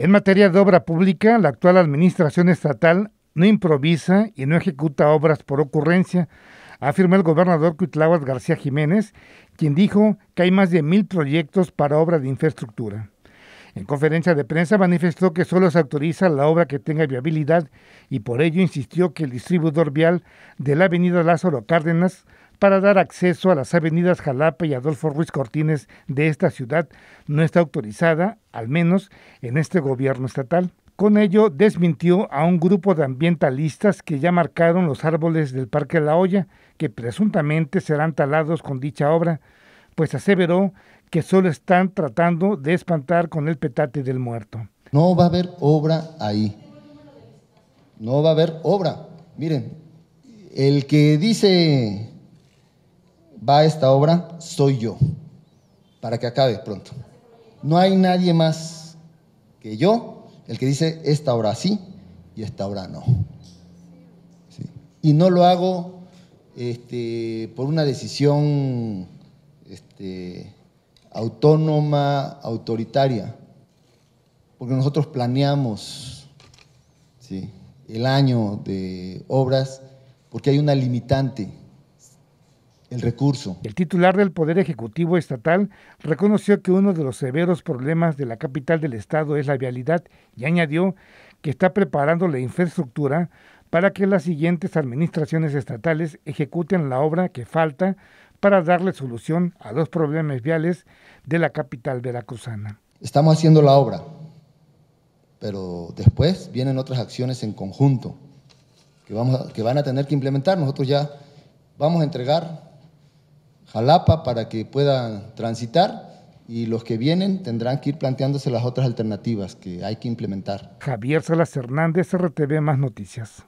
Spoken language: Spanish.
En materia de obra pública, la actual administración estatal no improvisa y no ejecuta obras por ocurrencia, afirmó el gobernador Cuitláhuac García Jiménez, quien dijo que hay más de mil proyectos para obra de infraestructura. En conferencia de prensa manifestó que solo se autoriza la obra que tenga viabilidad y por ello insistió que el distribuidor vial de la avenida Lázaro Cárdenas para dar acceso a las avenidas Jalape y Adolfo Ruiz Cortines de esta ciudad no está autorizada, al menos en este gobierno estatal. Con ello desmintió a un grupo de ambientalistas que ya marcaron los árboles del Parque La Hoya, que presuntamente serán talados con dicha obra, pues aseveró que solo están tratando de espantar con el petate del muerto. No va a haber obra ahí. No va a haber obra. Miren, el que dice va a esta obra soy yo, para que acabe pronto. No hay nadie más que yo el que dice esta obra sí y esta obra no. Y no lo hago este, por una decisión este, autónoma, autoritaria, porque nosotros planeamos ¿sí? el año de obras porque hay una limitante el recurso. El titular del Poder Ejecutivo Estatal reconoció que uno de los severos problemas de la capital del Estado es la vialidad y añadió que está preparando la infraestructura para que las siguientes administraciones estatales ejecuten la obra que falta para darle solución a los problemas viales de la capital veracruzana. Estamos haciendo la obra, pero después vienen otras acciones en conjunto que, vamos que van a tener que implementar. Nosotros ya vamos a entregar Jalapa para que puedan transitar y los que vienen tendrán que ir planteándose las otras alternativas que hay que implementar. Javier Salas Hernández, RTV Más Noticias.